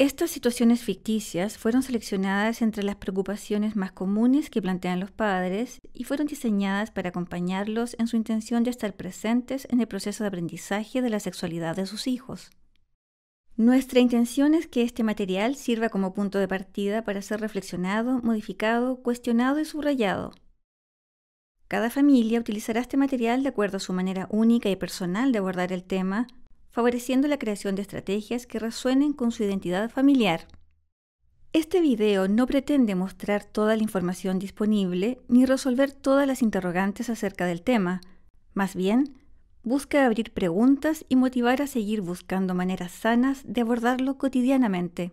Estas situaciones ficticias fueron seleccionadas entre las preocupaciones más comunes que plantean los padres y fueron diseñadas para acompañarlos en su intención de estar presentes en el proceso de aprendizaje de la sexualidad de sus hijos. Nuestra intención es que este material sirva como punto de partida para ser reflexionado, modificado, cuestionado y subrayado. Cada familia utilizará este material de acuerdo a su manera única y personal de abordar el tema, favoreciendo la creación de estrategias que resuenen con su identidad familiar. Este video no pretende mostrar toda la información disponible ni resolver todas las interrogantes acerca del tema, más bien, busca abrir preguntas y motivar a seguir buscando maneras sanas de abordarlo cotidianamente.